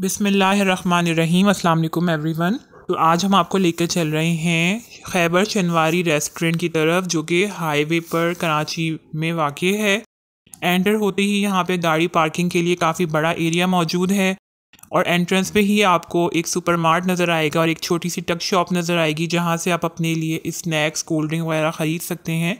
बिसमीम् अल्लाम वन तो आज हम आपको लेकर चल रहे हैं खैबर शनवारी रेस्टोरेंट की तरफ जो कि हाईवे पर कराची में वाक़ है एंटर होते ही यहाँ पे गाड़ी पार्किंग के लिए काफ़ी बड़ा एरिया मौजूद है और एंट्रेंस पे ही आपको एक सुपरमार्ट नज़र आएगा और एक छोटी सी टक शॉप नज़र आएगी जहाँ से आप अपने लिए स्नैक्स कोल्ड ड्रिंक वगैरह ख़रीद सकते हैं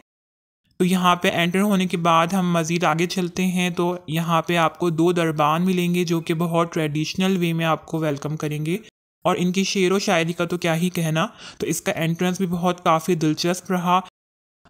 तो यहाँ पे एंटर होने के बाद हम मज़ीद आगे चलते हैं तो यहाँ पे आपको दो दरबान मिलेंगे जो कि बहुत ट्रेडिशनल वे में आपको वेलकम करेंगे और इनकी शेर व शायरी का तो क्या ही कहना तो इसका एंट्रेंस भी बहुत काफ़ी दिलचस्प रहा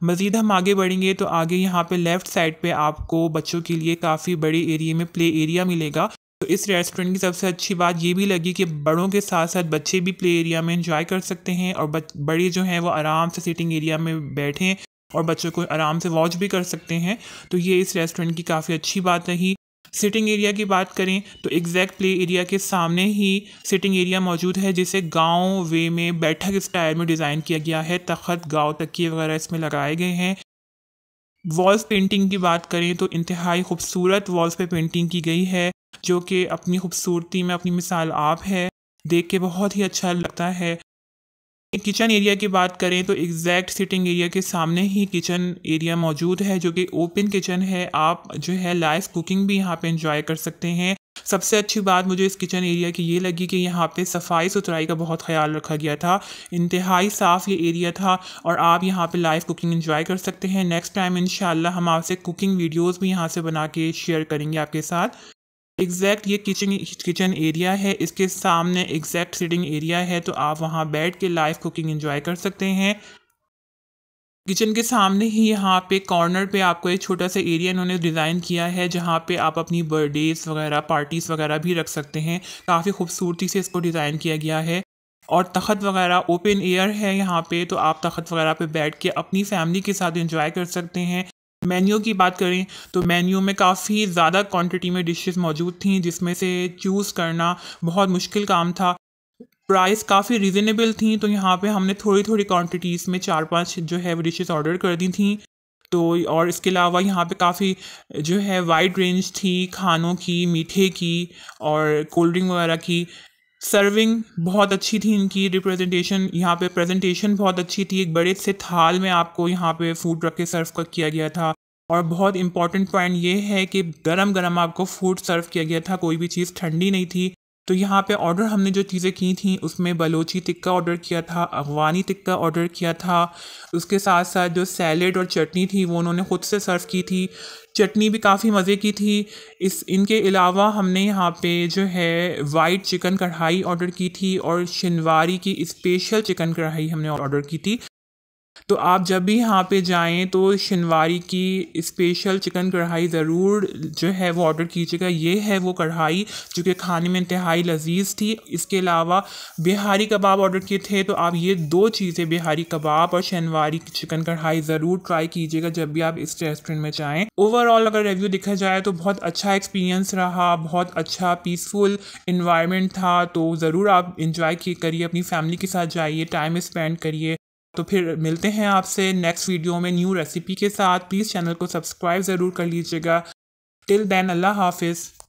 मज़ीद हम आगे बढ़ेंगे तो आगे यहाँ पे लेफ़्ट साइड पे आपको बच्चों के लिए काफ़ी बड़े एरिए में प्ले एरिया मिलेगा तो इस रेस्टोरेंट की सबसे अच्छी बात ये भी लगी कि बड़ों के साथ साथ बच्चे भी प्ले एरिया में इंजॉय कर सकते हैं और बड़े जो हैं वो आराम से सिटिंग एरिया में बैठें और बच्चों को आराम से वॉच भी कर सकते हैं तो ये इस रेस्टोरेंट की काफ़ी अच्छी बात रही सिटिंग एरिया की बात करें तो एग्जैक्ट प्ले एरिया के सामने ही सिटिंग एरिया मौजूद है जिसे गांव वे में बैठक स्टाइल में डिज़ाइन किया गया है तखत गांव तकिए वगैरह इसमें लगाए गए हैं वॉल्स पेंटिंग की बात करें तो इंतहाई खूबसूरत वॉल्स पे पेंटिंग की गई है जो कि अपनी खूबसूरती में अपनी मिसाल आप है देख के बहुत ही अच्छा लगता है किचन एरिया की बात करें तो एग्जैक्ट सिटिंग एरिया के सामने ही किचन एरिया मौजूद है जो कि ओपन किचन है आप जो है लाइव कुकिंग भी यहाँ पे इंजॉय कर सकते हैं सबसे अच्छी बात मुझे इस किचन एरिया की ये लगी कि यहाँ पे सफाई सुथराई का बहुत ख्याल रखा गया था इंतहाई साफ़ ये एरिया था और आप यहाँ पे लाइव कुकिंग एंजॉय कर सकते हैं नेक्स्ट टाइम इन हम आपसे कुकिंग वीडियोस भी यहाँ से बना के शेयर करेंगे आपके साथ एग्जैक्ट ये किचन किचन एरिया है इसके सामने एग्जैक्ट सिटिंग एरिया है तो आप वहाँ बैठ के लाइव कुकिंग एंजॉय कर सकते हैं किचन के सामने ही यहाँ पे कॉर्नर पे आपको एक छोटा सा एरिया इन्होंने डिज़ाइन किया है जहाँ पे आप अपनी बर्थडेज वगैरह पार्टीज़ वगैरह भी रख सकते हैं काफ़ी खूबसूरती से इसको डिज़ाइन किया गया है और तखत वगैरह ओपन एयर है यहाँ पे तो आप तखत वगैरह पे बैठ के अपनी फैमिली के साथ एंजॉय कर सकते हैं मेन्यू की बात करें तो मेन्यू में काफ़ी ज़्यादा क्वांटिटी में डिशेस मौजूद थी जिसमें से चूज़ करना बहुत मुश्किल काम था प्राइस काफ़ी रिजनेबल थी तो यहाँ पे हमने थोड़ी थोड़ी क्वांटिटीज़ में चार पांच जो है वो डिशेस ऑर्डर कर दी थी तो और इसके अलावा यहाँ पे काफ़ी जो है वाइड रेंज थी खानों की मीठे की और कोल्ड ड्रिंक वगैरह की सर्विंग बहुत अच्छी थी इनकी रिप्रेजेंटेशन यहाँ पे प्रेजेंटेशन बहुत अच्छी थी एक बड़े से थाल में आपको यहाँ पे फूड रख के सर्व कर किया गया था और बहुत इंपॉर्टेंट पॉइंट ये है कि गरम गरम आपको फूड सर्व किया गया था कोई भी चीज़ ठंडी नहीं थी तो यहाँ पे ऑर्डर हमने जो चीज़ें की थी उसमें बलोची टिक्का ऑर्डर किया था अफगानी टिक्का ऑर्डर किया था उसके साथ साथ जो सैलड और चटनी थी वो उन्होंने ख़ुद से सर्व की थी चटनी भी काफ़ी मज़े की थी इस इनके अलावा हमने यहाँ पे जो है वाइट चिकन कढ़ाई ऑर्डर की थी और शनवारी की स्पेशल चिकन कढ़ाई हमने ऑर्डर की थी तो आप जब भी यहाँ पे जाएँ तो शनवारी की स्पेशल चिकन कढ़ाई ज़रूर जो है वो ऑर्डर कीजिएगा ये है वो कढ़ाई जो कि खाने में इंतहाई लजीज थी इसके अलावा बिहारी कबाब ऑर्डर किए थे तो आप ये दो चीज़ें बिहारी कबाब और शनवारी की चिकन कढ़ाई ज़रूर ट्राई कीजिएगा जब भी आप इस रेस्टोरेंट में जाएँ ओवरऑल अगर रिव्यू देखा जाए तो बहुत अच्छा एक्सपीरियंस रहा बहुत अच्छा पीसफुल इन्वायरमेंट था तो ज़रूर आप इंजॉय करिए अपनी फैमिली के साथ जाइए टाइम स्पेंड करिए तो फिर मिलते हैं आपसे नेक्स्ट वीडियो में न्यू रेसिपी के साथ प्लीज़ चैनल को सब्सक्राइब ज़रूर कर लीजिएगा टिल देन अल्लाह हाफिज़